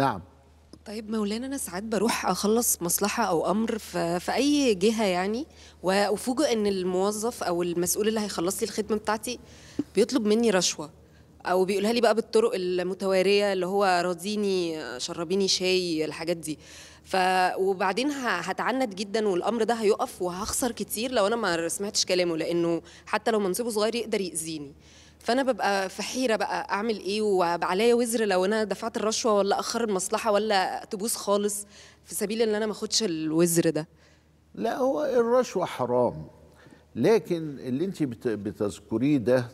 نعم طيب مولانا انا ساعات بروح اخلص مصلحه او امر في, في اي جهه يعني وافوجئ ان الموظف او المسؤول اللي هيخلص لي الخدمه بتاعتي بيطلب مني رشوه او بيقولها لي بقى بالطرق المتواريه اللي هو راضيني شربيني شاي الحاجات دي ف وبعدين هتعند جدا والامر ده هيقف وهخسر كتير لو انا ما سمعتش كلامه لانه حتى لو منصبه صغير يقدر ياذيني فانا ببقى في حيره بقى اعمل ايه وعليا وزر لو انا دفعت الرشوه ولا اخر المصلحه ولا تبوس خالص في سبيل ان انا ما اخدش الوزر ده لا هو الرشوه حرام لكن اللي انت بتذكريه ده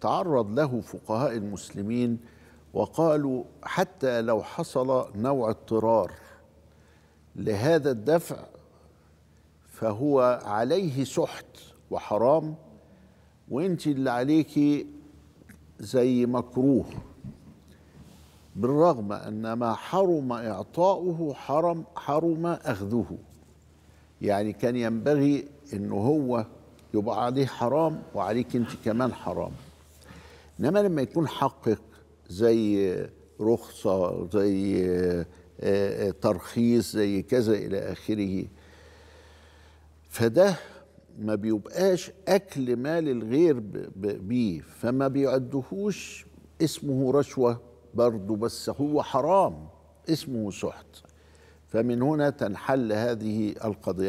تعرض له فقهاء المسلمين وقالوا حتى لو حصل نوع اضطرار لهذا الدفع فهو عليه سحت وحرام وانت اللي عليكي زي مكروه بالرغم ان ما حرم اعطاؤه حرم حرم اخذه يعني كان ينبغي ان هو يبقى عليه حرام وعليك انت كمان حرام انما لما يكون حقك زي رخصه زي آه، آه، ترخيص زي كذا الى اخره فده ما بيبقاش اكل مال الغير بيه فما بيعدهوش اسمه رشوه برضه بس هو حرام اسمه سحت فمن هنا تنحل هذه القضيه